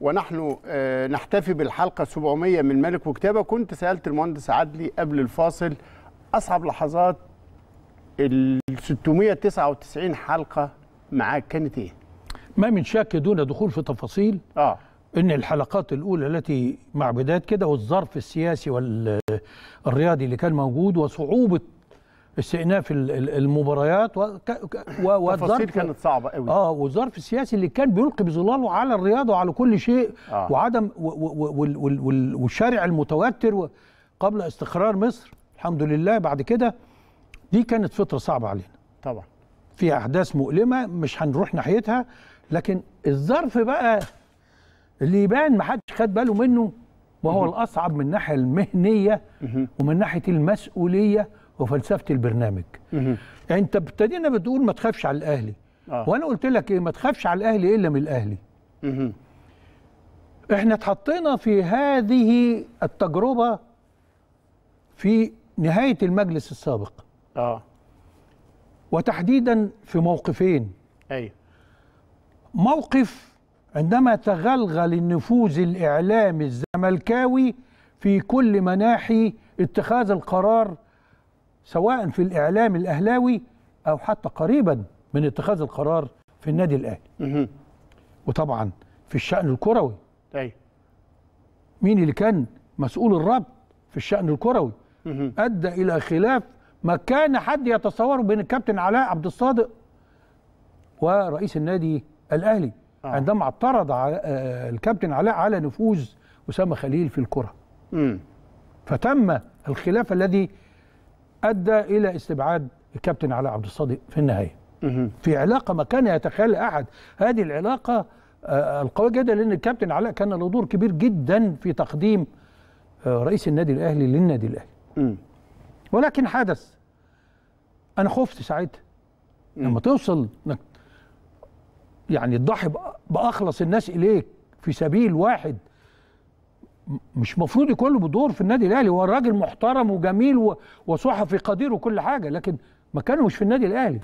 ونحن آه، نحتفي بالحلقة 700 من ملك وكتابة كنت سألت المهندس عدلي قبل الفاصل أصعب لحظات ال 699 حلقة معاك كانت إيه؟ ما من شك دون دخول في تفاصيل آه. ان الحلقات الاولى التي مع بدايه كده والظرف السياسي والرياضي اللي كان موجود وصعوبه استئناف المباريات و... والظرف كانت صعبه قوي اه والظرف السياسي اللي كان بيلقي بظلاله على الرياضه وعلى كل شيء آه. وعدم والشارع المتوتر قبل استقرار مصر الحمد لله بعد كده دي كانت فتره صعبه علينا طبعا في احداث مؤلمه مش هنروح ناحيتها لكن الظرف بقى اللي يبان ما حدش خد باله منه وهو الاصعب من الناحيه المهنيه ومن ناحيه المسؤوليه وفلسفه البرنامج مه. انت ابتدينا بتقول ما تخافش على الاهلي آه. وانا قلت لك ايه ما تخافش على الاهلي الا من الاهلي مه. احنا اتحطينا في هذه التجربه في نهايه المجلس السابق اه وتحديدا في موقفين ايوه موقف عندما تغلغل النفوذ الاعلامي الزملكاوي في كل مناحي اتخاذ القرار سواء في الإعلام الأهلاوي أو حتى قريبا من اتخاذ القرار في النادي الأهلي وطبعا في الشأن الكروي أي. مين اللي كان مسؤول الربط في الشأن الكروي أدى إلى خلاف ما كان حد يتصوره بين الكابتن علاء عبد الصادق ورئيس النادي الأهلي آه. عندما اعترض آه، الكابتن علاء على نفوذ أسامة خليل في الكرة فتم الخلاف الذي ادى الى استبعاد الكابتن علاء عبد الصادق في النهايه في علاقه ما كان يتخيلها احد هذه العلاقه آه، القويه جدا لان الكابتن علاء كان له دور كبير جدا في تقديم آه، رئيس النادي الاهلي للنادي الاهلي ولكن حدث انا خفت ساعتها لما توصل يعني تضحي باخلص الناس اليك في سبيل واحد مش مفروض يكون له بدور في النادي الاهلي هو راجل محترم وجميل وصحفي قدير وكل حاجه لكن مكانه مش في النادي الاهلي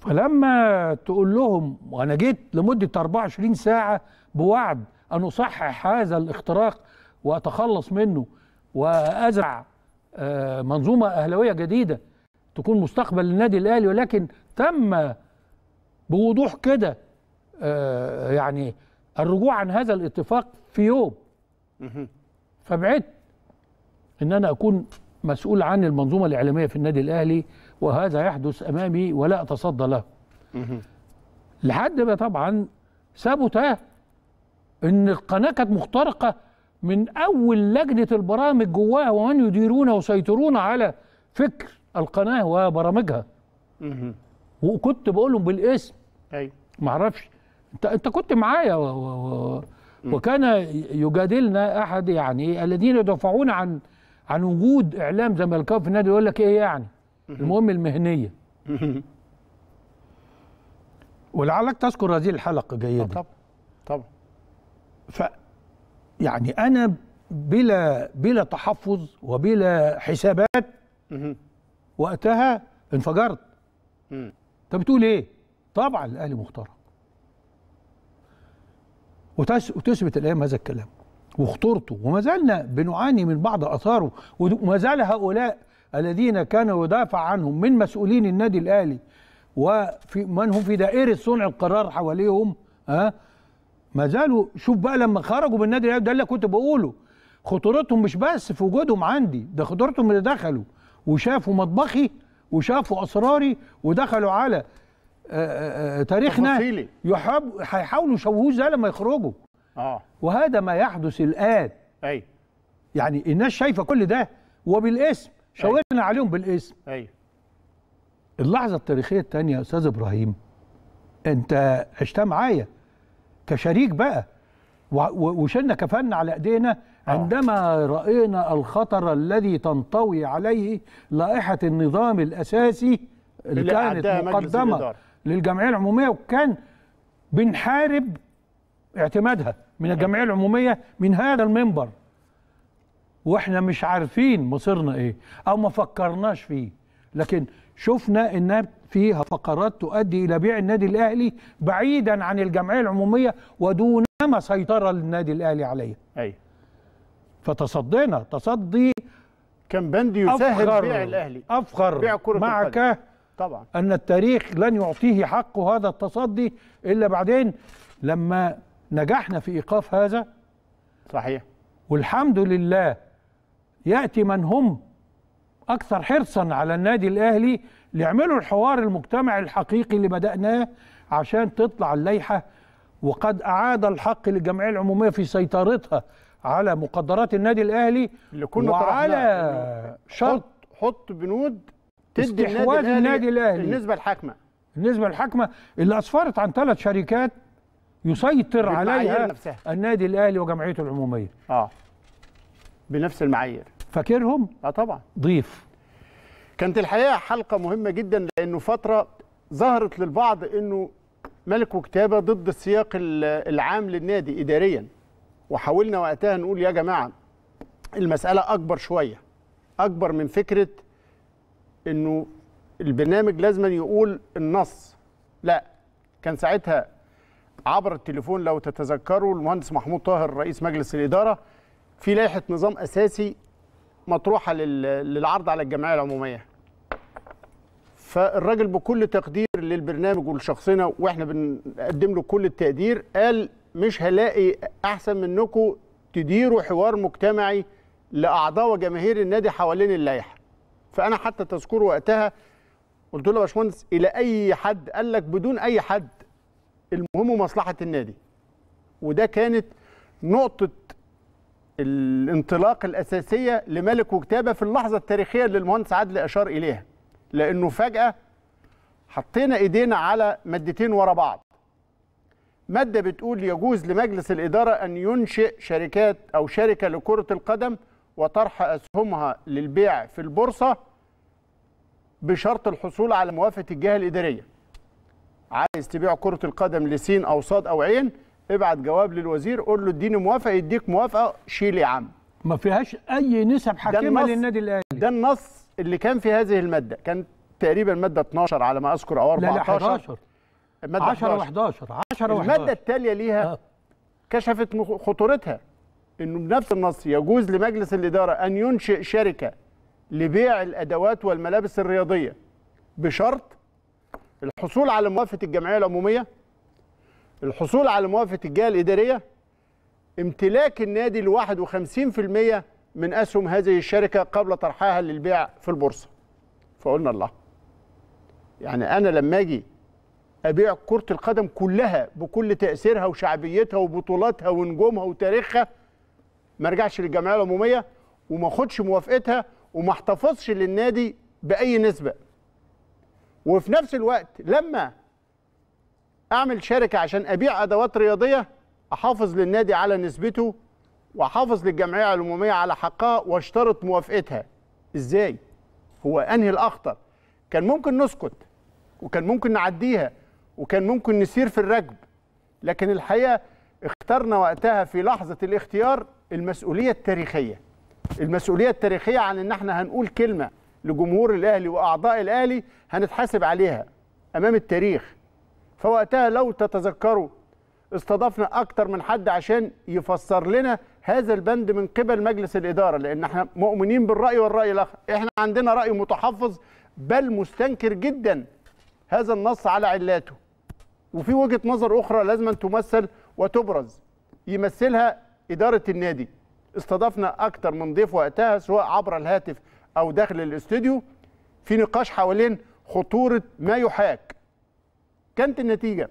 فلما تقول لهم وانا جيت لمده 24 ساعه بوعد ان اصحح هذا الاختراق واتخلص منه وازرع آه، منظومه اهلاويه جديده تكون مستقبل للنادي الاهلي ولكن تم بوضوح كده آه، يعني الرجوع عن هذا الاتفاق في يوم فبعدت ان انا اكون مسؤول عن المنظومه الاعلاميه في النادي الاهلي وهذا يحدث امامي ولا اتصدى له لحد ما طبعا ثبت ان القناه كانت مخترقه من اول لجنه البرامج جواها ومن يديرون ويسيطرون على فكر القناه وبرامجها وكنت بقولهم بالاسم ايوه معرفش انت انت كنت معايا و... و... و... وكان يجادلنا احد يعني الذين يدافعون عن عن وجود اعلام زملكاوي في النادي يقول لك ايه يعني المهم المهنيه ولعلك تذكر هذه الحلقه جيدا طبعا طبعا ف يعني انا بلا بلا تحفظ وبلا حسابات وقتها انفجرت انت بتقول ايه طبعا الاهلي مخترع وتثبت الأيام هذا الكلام وخطورته وما زلنا بنعاني من بعض أثاره وما زال هؤلاء الذين كانوا يدافع عنهم من مسؤولين النادي الأهلي وفي من هم في دائرة صنع القرار حواليهم ها آه؟ ما زالوا شوف بقى لما خرجوا من النادي الاهلي ده اللي كنت بقوله خطورتهم مش بس في وجودهم عندي ده خطورتهم اللي دخلوا وشافوا مطبخي وشافوا اسراري ودخلوا على تاريخنا تفصيلي. يحب هيحاولوا يشوهوه ازاي لما يخرجوا اه وهذا ما يحدث الان اي يعني الناس شايفه كل ده وبالاسم شاورنا عليهم بالاسم ايوه اللحظه التاريخيه الثانيه يا استاذ ابراهيم انت عشتها معايا كشريك بقى وشلنا كفنا على ايدينا آه. عندما راينا الخطر الذي تنطوي عليه لائحه النظام الاساسي اللي, اللي كانت مقدمه للجمعيه العموميه وكان بنحارب اعتمادها من الجمعيه العموميه من هذا المنبر واحنا مش عارفين مصيرنا ايه او ما فكرناش فيه لكن شفنا انها فيها فقرات تؤدي الى بيع النادي الاهلي بعيدا عن الجمعيه العموميه ودونما سيطره للنادي الاهلي عليها اي فتصدينا تصدي كان بند يسهل بيع الاهلي افخر بيع كرة معك طبعا أن التاريخ لن يعطيه حقه هذا التصدي إلا بعدين لما نجحنا في إيقاف هذا صحيح والحمد لله يأتي من هم أكثر حرصا على النادي الأهلي ليعملوا الحوار المجتمعي الحقيقي اللي بدأناه عشان تطلع اللائحة وقد أعاد الحق للجمعية العمومية في سيطرتها على مقدرات النادي الأهلي اللي كنا وعلى شرط حط بنود تدي استحواذ النادي الاهلي النسبه الحاكمه النسبه الحاكمه اللي اسفرت عن ثلاث شركات يسيطر عليها نفسها. النادي الاهلي وجمعيته العموميه اه بنفس المعايير فاكرهم اه طبعا ضيف كانت الحقيقه حلقه مهمه جدا لانه فتره ظهرت للبعض انه ملك وكتابه ضد السياق العام للنادي اداريا وحاولنا وقتها نقول يا جماعه المساله اكبر شويه اكبر من فكره انه البرنامج لازم يقول النص لا كان ساعتها عبر التليفون لو تتذكروا المهندس محمود طاهر رئيس مجلس الاداره في لائحه نظام اساسي مطروحه للعرض على الجمعيه العموميه فالراجل بكل تقدير للبرنامج ولشخصنا واحنا بنقدم له كل التقدير قال مش هلاقي احسن منكم تديروا حوار مجتمعي لاعضاء وجماهير النادي حوالين اللائحه فانا حتى تذكره وقتها قلت له يا باشمهندس الى اي حد قال لك بدون اي حد المهم مصلحه النادي وده كانت نقطه الانطلاق الاساسيه لملك وكتابه في اللحظه التاريخيه اللي المهندس عادل اشار اليها لانه فجاه حطينا ايدينا على مادتين ورا بعض ماده بتقول يجوز لمجلس الاداره ان ينشئ شركات او شركه لكره القدم وطرح أسهمها للبيع في البورصة بشرط الحصول على موافقة الجهة الإدارية عايز تبيع كرة القدم لسين أو صاد أو عين ابعت جواب للوزير قول له اديني موافقة يديك موافقة شيل يا عم ما فيهاش أي نسب حكيمة للنادي الأهلي ده النص اللي كان في هذه المادة كان تقريبا مادة 12 على ما أذكر أو 14 لا لا 11 المادة 10 و11 10 و11 المادة التالية ليها آه. كشفت خطورتها انه بنفس النص يجوز لمجلس الاداره ان ينشئ شركه لبيع الادوات والملابس الرياضيه بشرط الحصول على موافقه الجمعيه العموميه الحصول على موافقه الجهه الاداريه امتلاك النادي ل 51% من اسهم هذه الشركه قبل طرحها للبيع في البورصه فقلنا الله يعني انا لما اجي ابيع كره القدم كلها بكل تاثيرها وشعبيتها وبطولاتها ونجومها وتاريخها ما ارجعش للجمعيه العموميه وما خدش موافقتها وما احتفظش للنادي باي نسبه وفي نفس الوقت لما اعمل شركه عشان ابيع ادوات رياضيه احافظ للنادي على نسبته واحافظ للجمعيه العموميه على حقها واشترط موافقتها ازاي هو انهي الاخطر كان ممكن نسكت وكان ممكن نعديها وكان ممكن نسير في الركب لكن الحقيقه اخترنا وقتها في لحظة الاختيار المسؤولية التاريخية المسؤولية التاريخية عن ان احنا هنقول كلمة لجمهور الاهلي واعضاء الاهلي هنتحاسب عليها امام التاريخ فوقتها لو تتذكروا استضفنا اكتر من حد عشان يفسر لنا هذا البند من قبل مجلس الاداره لان احنا مؤمنين بالراي والراي الاخر احنا عندنا راي متحفظ بل مستنكر جدا هذا النص على علاته وفي وجهه نظر اخرى لازم تمثل وتبرز يمثلها إدارة النادي استضفنا أكتر من ضيف وقتها سواء عبر الهاتف أو داخل الاستوديو في نقاش حوالين خطورة ما يحاك كانت النتيجة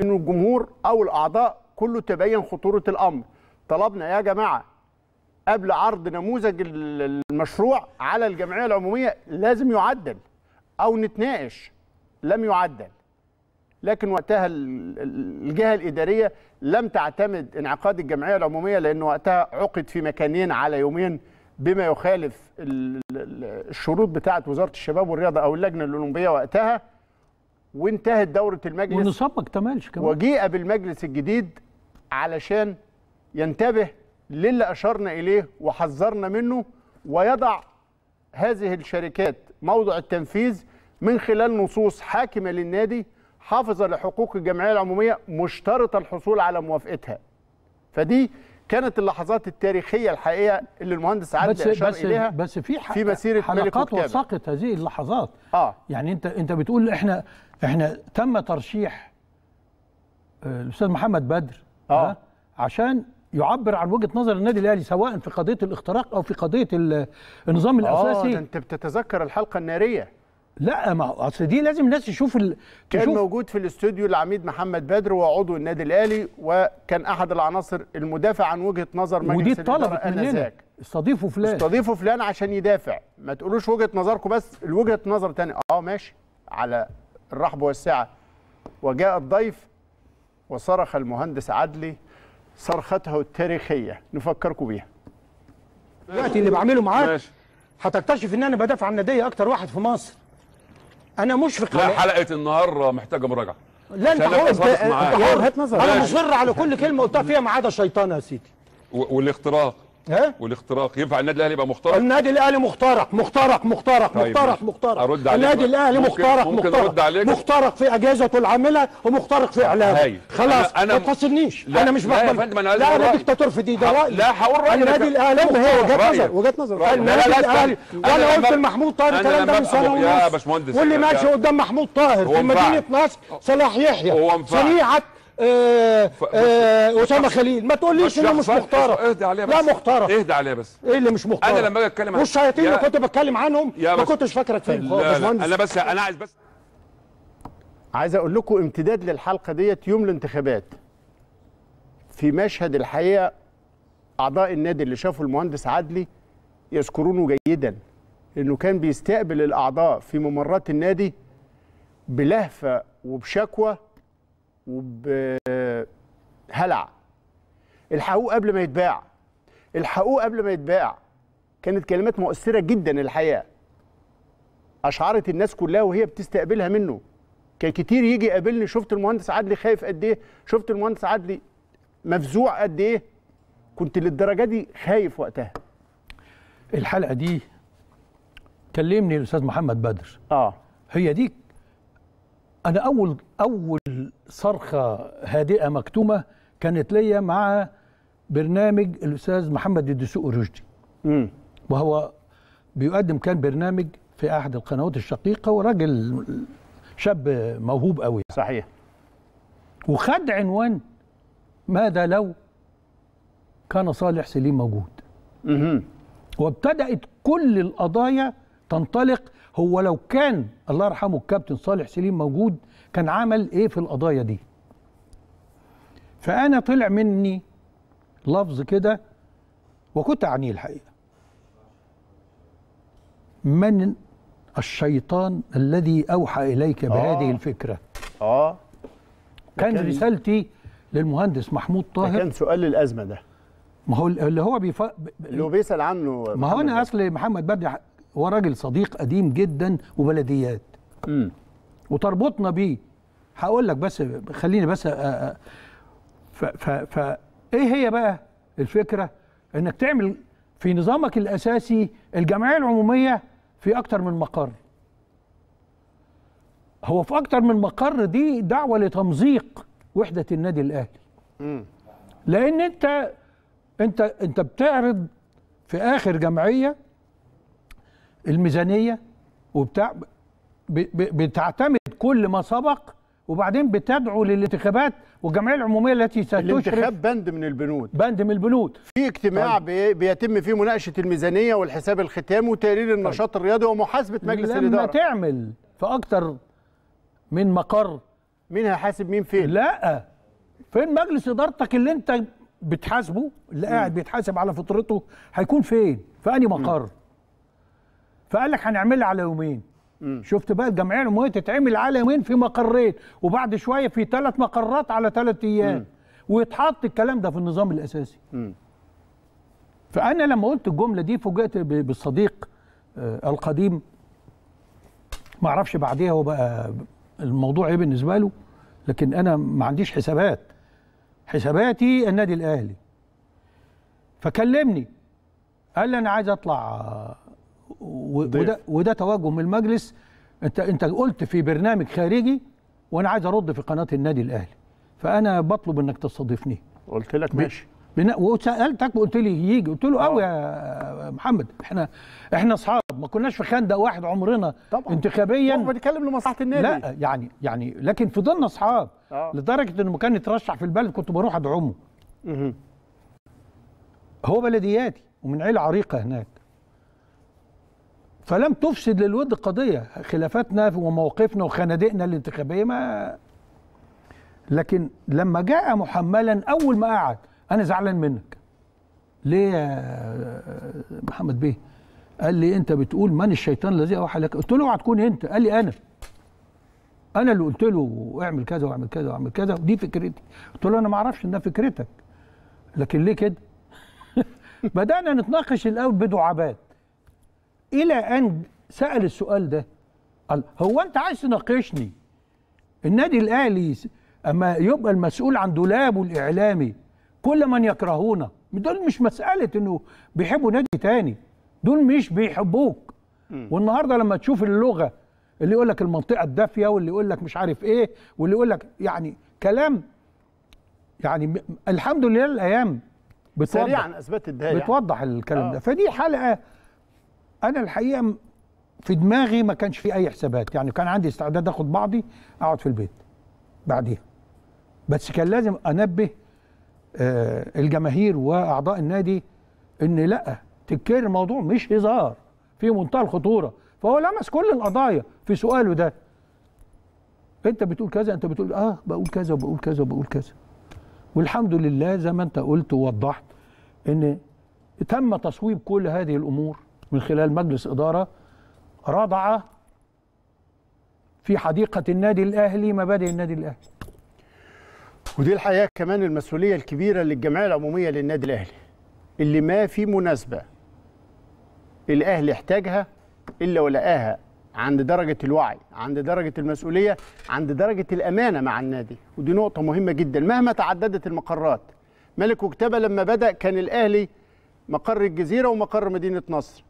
أنه الجمهور أو الأعضاء كله تبين خطورة الأمر طلبنا يا جماعة قبل عرض نموذج المشروع على الجمعية العمومية لازم يعدل أو نتناقش لم يعدل لكن وقتها الجهه الاداريه لم تعتمد انعقاد الجمعيه العموميه لان وقتها عقد في مكانين على يومين بما يخالف الشروط بتاعه وزاره الشباب والرياضه او اللجنه الاولمبيه وقتها وانتهت دوره المجلس والنصاب ما اكتملش كمان وجيء بالمجلس الجديد علشان ينتبه للي اشرنا اليه وحذرنا منه ويضع هذه الشركات موضع التنفيذ من خلال نصوص حاكمه للنادي حافظ لحقوق الجمعيه العموميه مشترط الحصول على موافقتها فدي كانت اللحظات التاريخيه الحقيقة اللي المهندس عادل اشار بس اليها بس في في مسيره حلقات وثقت هذه اللحظات اه يعني انت انت بتقول احنا احنا تم ترشيح آه، الاستاذ محمد بدر اه, آه عشان يعبر عن وجهه نظر النادي الاهلي سواء في قضيه الاختراق او في قضيه النظام آه، الاساسي اه انت بتتذكر الحلقه الناريه لا ما اصل دي لازم الناس تشوف ال... كان تشوف موجود في الاستوديو العميد محمد بدر وعضو النادي الاهلي وكان احد العناصر المدافع عن وجهه نظر مجلس ودي الطلب مننا استضيفوا فلان استضيفوا فلان عشان يدافع ما تقولوش وجهه نظركم بس الوجهه نظر تاني اه ماشي على الرحب والسعه وجاء الضيف وصرخ المهندس عدلي صرخته التاريخيه نفكركم بيها دلوقتي اللي بعمله معاك هتكتشف ان انا بدافع عن ناديه اكتر واحد في مصر انا مشفق لا حلقه النهارده محتاجه مراجعه لا انت حر هات نظر انا مصر على كل كلمه قلتها فيها ما عدا الشيطان يا سيدي والاختراق ها والاختراق ينفع النادي الاهلي يبقى مخترق النادي الاهلي مخترق مخترق مخترق طيب مخترق مخترق ارد عليك النادي الاهلي مخترق ممكن مخترق أرد عليك مخترق في اجهزته العامله ومخترق في اعلامه خلاص أنا ما تقصدنيش انا مش بقبل لا, فندم انا دكتاتور في دي ده رايي لا هقول رايي النادي الاهلي هو وجهه نظر وجهه نظر النادي الاهلي انا قلت لمحمود طاهر الكلام ده من سنه ونص واللي ماشي قدام محمود طاهر في مدينه نصر صلاح يحيى صنيعه اسامه آه، آه، خليل ما تقوليش انه مش مختاره لا مختاره اهدى عليها بس ايه اللي مش مختاره انا لما اجي اتكلم عن والشياطين اللي كنت بتكلم عنهم ما كنتش فاكرك فيهم خالص انا بس انا عايز بس عايز اقول لكم امتداد للحلقه ديت يوم الانتخابات في مشهد الحقيقه اعضاء النادي اللي شافوا المهندس عدلي يذكرونه جيدا انه كان بيستقبل الاعضاء في ممرات النادي بلهفه وبشكوى وبهلع الحقوق قبل ما يتباع الحقوق قبل ما يتباع كانت كلمات مؤثرة جدا الحقيقة أشعرت الناس كلها وهي بتستقبلها منه كان كتير يجي يقابلني شفت المهندس عدلي خايف قد إيه شفت المهندس عدلي مفزوع قد إيه كنت للدرجة دي خايف وقتها الحلقة دي كلمني الأستاذ محمد بدر آه هي دي أنا أول أول صرخه هادئه مكتومه كانت ليا مع برنامج الاستاذ محمد الدسوق الرشدي وهو بيقدم كان برنامج في احد القنوات الشقيقه وراجل شاب موهوب قوي صحيح وخد عنوان ماذا لو كان صالح سليم موجود وابتدات كل القضايا تنطلق هو لو كان الله يرحمه الكابتن صالح سليم موجود كان عمل ايه في القضايا دي فانا طلع مني لفظ كده وكنت اعنيه الحقيقه من الشيطان الذي اوحى اليك بهذه آه الفكره اه كان, كان رسالتي للمهندس محمود طاهر كان سؤال الازمه ده ما هو اللي هو بيف... اللي هو بيسال عنه ما هو انا اصل محمد بدري هو راجل صديق قديم جدا وبلديات م. وتربطنا بيه هقول لك بس خليني بس أ... آه، آه، ف... ف... ف ايه هي بقى الفكره انك تعمل في نظامك الاساسي الجمعيه العموميه في اكتر من مقر هو في اكتر من مقر دي دعوه لتمزيق وحده النادي الاهلي لان انت انت انت بتعرض في اخر جمعيه الميزانيه وبتاع بتعتمد كل ما سبق وبعدين بتدعو للانتخابات والجمعيه العموميه التي ستشرف الانتخاب بند من البنود بند من البنود في اجتماع طيب. بيتم فيه مناقشه الميزانيه والحساب الختامي وتقرير طيب. النشاط طيب. الرياضي ومحاسبه مجلس لما الاداره لما تعمل في اكتر من مقر مين هيحاسب مين فين لا فين مجلس ادارتك اللي انت بتحاسبه اللي قاعد بيتحاسب على فطرته هيكون فين في انهي مقر م. فقال لك هنعملها على يومين مم. شفت بقى الجمعيه العموميه تتعمل على يومين في مقرين وبعد شويه في ثلاث مقرات على ثلاث ايام ويتحط الكلام ده في النظام الاساسي مم. فانا لما قلت الجمله دي فوجئت بالصديق آه، القديم ما اعرفش بعديها هو بقى الموضوع ايه بالنسبه له لكن انا ما عنديش حسابات حساباتي النادي الاهلي فكلمني قال لي انا عايز اطلع آه، وده وده توجه من المجلس انت انت قلت في برنامج خارجي وانا عايز ارد في قناه النادي الاهلي فانا بطلب انك تستضيفني قلت لك ماشي بنا... وسالتك وقلت لي يجي قلت له قوي آه. يا محمد احنا احنا اصحاب ما كناش في خندق واحد عمرنا طبعا انتخابيا طبعا بنتكلم لمصلحه النادي لا يعني يعني لكن فضلنا اصحاب آه. لدرجه انه كان يترشح في البلد كنت بروح ادعمه هو بلدياتي ومن عيله عريقه هناك فلم تفسد للود قضيه خلافاتنا ومواقفنا وخنادقنا الانتخابيه ما لكن لما جاء محملا اول ما قعد انا زعلان منك ليه يا محمد بيه قال لي انت بتقول من الشيطان الذي اوحى لك قلت له اوعى تكون انت قال لي انا انا اللي قلت له اعمل كذا واعمل كذا واعمل كذا ودي فكرتي قلت له انا ما اعرفش انها فكرتك لكن ليه كده بدانا نتناقش الاول بدعابات الى ان سال السؤال ده قال هو انت عايز تناقشني النادي الاهلي اما يبقى المسؤول عن دولابه الاعلامي كل من يكرهونا دول مش مساله انه بيحبوا نادي تاني دول مش بيحبوك والنهارده لما تشوف اللغه اللي يقول لك المنطقه الدافيه واللي يقول لك مش عارف ايه واللي يقول لك يعني كلام يعني الحمد لله الايام بتوضح سريعا اثبتت ده يعني. بتوضح الكلام ده آه. فدي حلقه انا الحقيقه في دماغي ما كانش في اي حسابات يعني كان عندي استعداد اخد بعضي اقعد في البيت بعديها بس كان لازم انبه آه الجماهير واعضاء النادي ان لا تكرر الموضوع مش هزار في منتهى الخطوره فهو لمس كل القضايا في سؤاله ده انت بتقول كذا انت بتقول اه بقول كذا وبقول كذا وبقول كذا والحمد لله زي ما انت قلت ووضحت ان تم تصويب كل هذه الامور من خلال مجلس إدارة رضع في حديقة النادي الأهلي مبادئ النادي الأهلي ودي الحقيقة كمان المسؤولية الكبيرة للجمعية العمومية للنادي الأهلي اللي ما في مناسبة الأهلي احتاجها إلا ولقاها عند درجة الوعي عند درجة المسؤولية عند درجة الأمانة مع النادي ودي نقطة مهمة جدا مهما تعددت المقرات ملك وكتبة لما بدأ كان الأهلي مقر الجزيرة ومقر مدينة نصر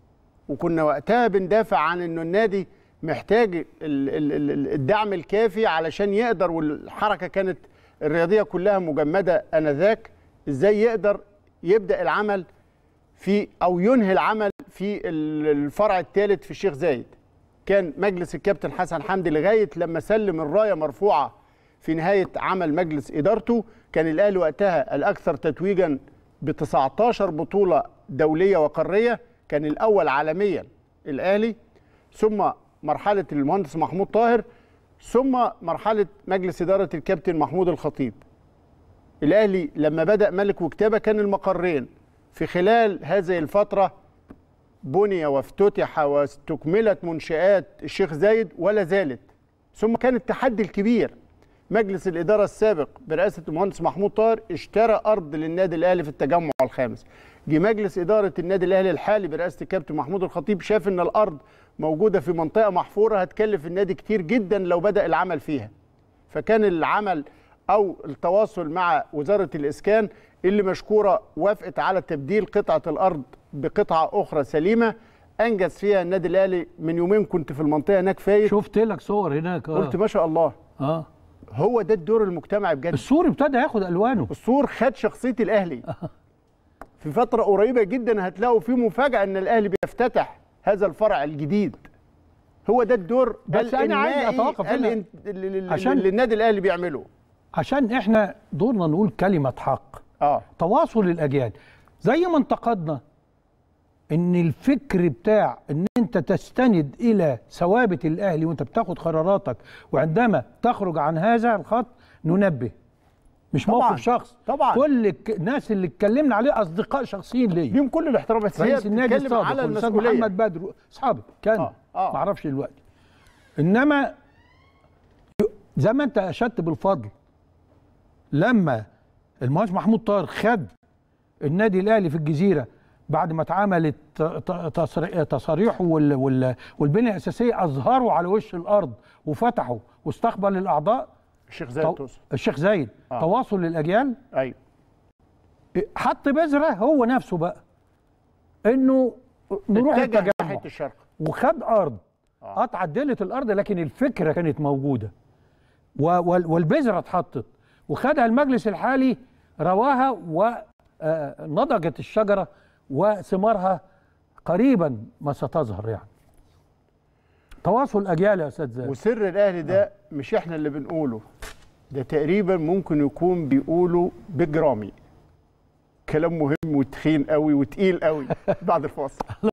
وكنا وقتها بندافع عن انه النادي محتاج الدعم الكافي علشان يقدر والحركه كانت الرياضيه كلها مجمده انذاك ازاي يقدر يبدا العمل في او ينهي العمل في الفرع الثالث في الشيخ زايد كان مجلس الكابتن حسن حمدي لغايه لما سلم الرايه مرفوعه في نهايه عمل مجلس ادارته كان الاهلي وقتها الاكثر تتويجا ب 19 بطوله دوليه وقاريه كان الاول عالميا الاهلي ثم مرحله المهندس محمود طاهر ثم مرحله مجلس اداره الكابتن محمود الخطيب الاهلي لما بدا ملك وكتابه كان المقرين في خلال هذه الفتره بني وافتتح واستكملت منشآت الشيخ زايد ولا زالت ثم كان التحدي الكبير مجلس الإدارة السابق برئاسة المهندس محمود طاهر اشترى أرض للنادي الأهلي في التجمع الخامس جه مجلس إدارة النادي الأهلي الحالي برئاسة الكابتن محمود الخطيب شاف إن الأرض موجودة في منطقة محفورة هتكلف النادي كتير جدا لو بدأ العمل فيها فكان العمل أو التواصل مع وزارة الإسكان اللي مشكورة وافقت على تبديل قطعة الأرض بقطعة أخرى سليمة انجز فيها النادي الاهلي من يومين كنت في المنطقه هناك فايت شفت لك صور هناك آه. قلت ما شاء الله اه هو ده الدور المجتمعي بجد السور ابتدى ياخد الوانه السور خد شخصيه الاهلي في فتره قريبه جدا هتلاقوا في مفاجاه ان الاهلي بيفتتح هذا الفرع الجديد هو ده الدور بس انا عايز اتوقف هنا عشان اللي النادي الاهلي بيعمله عشان احنا دورنا نقول كلمه حق اه تواصل الاجيال زي ما انتقدنا ان الفكر بتاع ان انت تستند الى ثوابت الاهلي وانت بتاخد قراراتك وعندما تخرج عن هذا الخط ننبه مش طبعًا موقف شخص طبعا كل الناس اللي اتكلمنا عليه اصدقاء شخصيين ليا ليهم كل الاحترام بس رئيس النادي السابق على المسؤوليه محمد بدر اصحابي كان آه. آه. معرفش دلوقتي انما زي ما انت اشدت بالفضل لما المهندس محمود طاهر خد النادي الاهلي في الجزيره بعد ما اتعملت تصاريحه والبنيه الاساسيه اظهروا على وش الارض وفتحوا واستقبل الاعضاء الشيخ زايد تو... الشيخ زايد آه. تواصل للاجيال ايوه حط بذره هو نفسه بقى انه نروح التجمع الشرق وخد ارض اه اتعدلت الارض لكن الفكره كانت موجوده والبذره اتحطت وخدها المجلس الحالي رواها ونضجت آه، الشجره وثمارها قريبا ما ستظهر يعني تواصل اجيال يا استاذ زاهر وسر الاهلي ده نعم. مش احنا اللي بنقوله ده تقريبا ممكن يكون بيقوله بجرامي كلام مهم وتخين قوي وتقيل قوي بعد الفاصل